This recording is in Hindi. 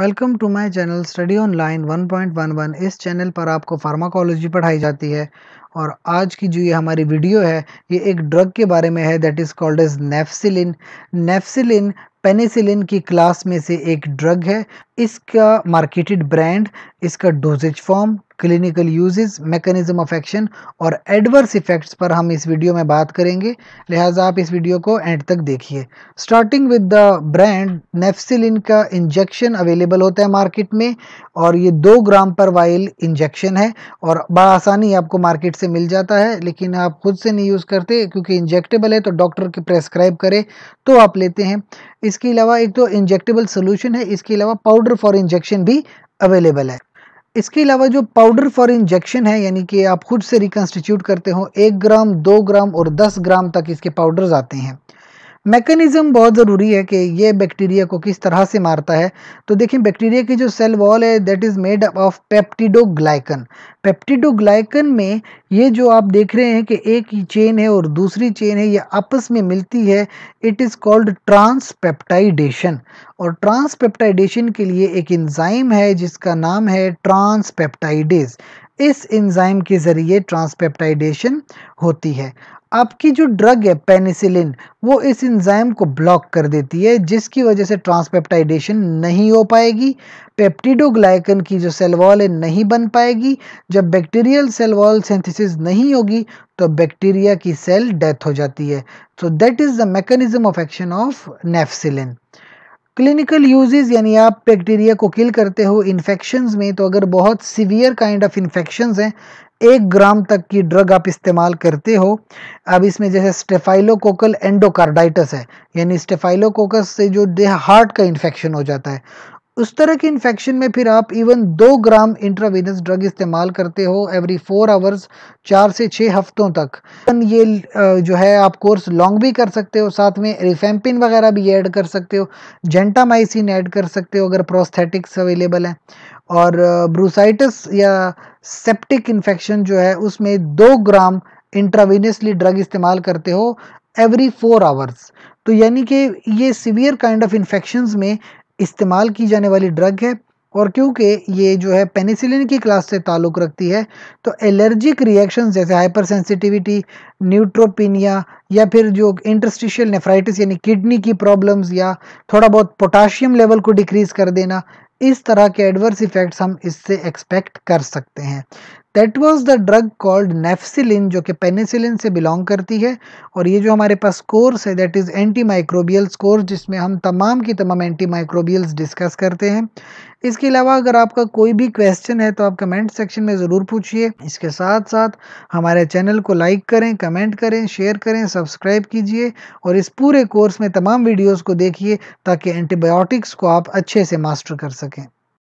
welcome to my channel study online 1.11 इस चैनल पर आपको फार्माकोलॉजी पढ़ाई जाती है और आज की जो ये हमारी वीडियो है ये एक ड्रग के बारे में है that is called as nafcillin nafcillin penicillin की क्लास में से एक ड्रग है इसका मार्केटेड ब्रांड इसका dosage form clinical uses mechanism of action और एडवर्स इफेक्ट्स पर हम इस वीडियो में बात करेंगे लिहाजा आप इस वीडियो को एंड तक देखिए starting with the brand nafcillin का इंजेक्शन अवेलेबल होता है मार्केट में और ये दो ग्राम पर वाइल इंजेक्शन है और बड़ा आसानी आपको मार्केट से मिल जाता है लेकिन आप खुद से नहीं यूज़ करते क्योंकि इंजेक्टेबल है तो डॉक्टर के प्रेस्क्राइब करें तो आप लेते हैं इसके अलावा एक तो इंजेक्टेबल सोल्यूशन है इसके अलावा पाउडर फॉर इंजेक्शन भी अवेलेबल है इसके अलावा जो पाउडर फॉर इंजेक्शन है यानी कि आप खुद से रिकन्स्टिट्यूट करते हो एक ग्राम दो ग्राम और दस ग्राम तक इसके पाउडर्स आते हैं मैकेनिज़्म बहुत ज़रूरी है कि ये बैक्टीरिया को किस तरह से मारता है तो देखिए बैक्टीरिया की जो सेल वॉल है that is made of peptidoglycan peptidoglycan में ये जो आप देख रहे हैं कि एक ही चेन है और दूसरी चेन है ये आपस में मिलती है इट इज़ कॉल्ड ट्रांसपेप्टाइडेशन और ट्रांसपेप्टाइडेशन के लिए एक इंजाइम है जिसका नाम है ट्रांसपेप्टाइडेज इस इंजाइम के ज़रिए ट्रांसपेप्टाइडेशन होती है आपकी जो ड्रग है पेनिसिलिन वो इस इंजाइम को ब्लॉक कर देती है जिसकी वजह से ट्रांसपेप्टाइडेशन नहीं हो पाएगी पेप्टिडोग्लाइकन की जो सेल वॉल है नहीं बन पाएगी जब बैक्टीरियल सेल वॉल सिंथेसिस नहीं होगी तो बैक्टीरिया की सेल डेथ हो जाती है so that is the mechanism of action of nafcillin clinical uses यानी आप बैक्टीरिया को किल करते हो इन्फेक्शन में तो अगर बहुत सीवियर काइंड ऑफ इन्फेक्शन हैं एक ग्राम तक की ड्रग आप इस्तेमाल करते हो अब इसमें जैसे स्टेफाइलोकोकल एंडोकार्डाइटस है यानी स्टेफाइलोकोकस से जो हार्ट का इन्फेक्शन हो जाता है उस तरह के इन्फेक्शन में फिर आप इवन दो ग्राम इंट्रावेनस ड्रग इस्तेमाल करते हो एवरी फोर आवर्स चार से छः हफ्तों तक ये जो है आप कोर्स लॉन्ग भी कर सकते हो साथ में रिफेम्पिन वगैरह भी ऐड कर सकते हो जेंटामाइसिन ऐड कर सकते हो अगर प्रोस्थेटिक्स अवेलेबल हैं और ब्रूसाइटिस या सेप्टिक इन्फेक्शन जो है उसमें दो ग्राम इंट्रावेनसली ड्रग इस्तेमाल करते हो एवरी फोर आवर्स तो यानी कि ये सीवियर काइंड ऑफ इन्फेक्शन में इस्तेमाल की जाने वाली ड्रग है और क्योंकि ये जो है पेनिसिलिन की क्लास से ताल्लुक़ रखती है तो एलर्जिक रिएक्शन जैसे हाइपर सेंसिटिविटी न्यूट्रोपिनिया या फिर जो इंटरस्टिशियल नेफ्राइटिस यानी किडनी की प्रॉब्लम्स या थोड़ा बहुत पोटाशियम लेवल को डिक्रीज़ कर देना इस तरह के एडवर्स इफ़ेक्ट्स हम इससे एक्सपेक्ट कर सकते हैं that was the drug called nafcillin जो कि पेनिसिलिन से बिलोंग करती है और ये जो हमारे पास कोर्स है that is antimicrobials course जिसमें हम तमाम की तमाम एंटी माइक्रोबियल्स डिस्कस करते हैं इसके अलावा अगर आपका कोई भी क्वेश्चन है तो आप कमेंट सेक्शन में ज़रूर पूछिए इसके साथ साथ हमारे चैनल को लाइक करें कमेंट करें शेयर करें सब्सक्राइब कीजिए और इस पूरे कोर्स में तमाम वीडियोज़ को देखिए ताकि एंटीबायोटिक्स को आप अच्छे से मास्टर कर सकें